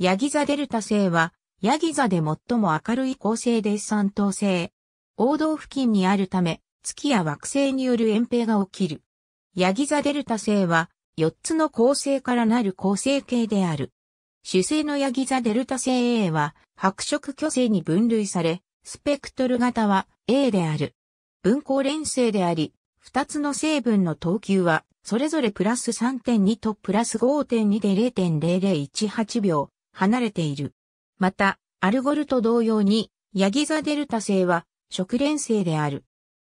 ヤギ座デルタ星は、ヤギ座で最も明るい恒星で三等星。王道付近にあるため、月や惑星による遠平が起きる。ヤギ座デルタ星は、4つの恒星からなる恒星系である。主星のヤギ座デルタ星 A は、白色巨星に分類され、スペクトル型は A である。分光連星であり、2つの成分の等級は、それぞれプラス3.2とプラス5.2で0.0018秒。離れている。また、アルゴルと同様に、ヤギ座デルタ星は、食連星である。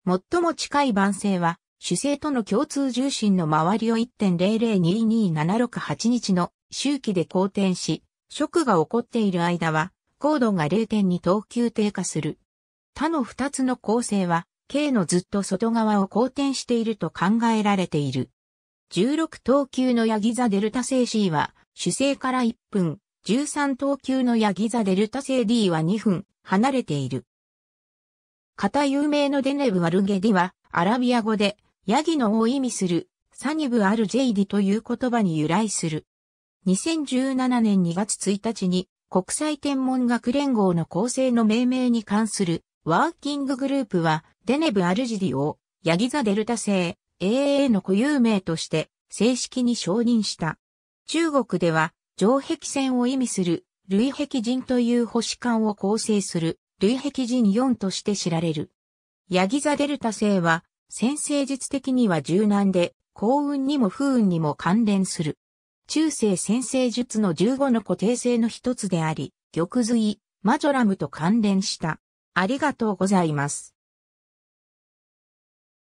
最も近い晩星は、主星との共通重心の周りを1.002276日の周期で好転し、食が起こっている間は、高度が0点に等級低下する。他の2つの構星は、K のずっと外側を好転していると考えられている。16等級のヤギ座デルタ星 C は、主星から1分、13等級のヤギ座デルタ星 D は2分離れている。型有名のデネブ・アルゲディは、アラビア語で、ヤギのを意味する、サニブ・アル・ジェイディという言葉に由来する。2017年2月1日に、国際天文学連合の構成の命名に関する、ワーキンググループは、デネブ・アルジディを、ヤギ座デルタ星、AA の固有名として、正式に承認した。中国では、城壁線を意味する、類壁人という星間を構成する、類壁人4として知られる。ヤギ座デルタ星は、先生術的には柔軟で、幸運にも不運にも関連する。中世先生術の15の固定性の一つであり、玉髄、マジョラムと関連した。ありがとうございます。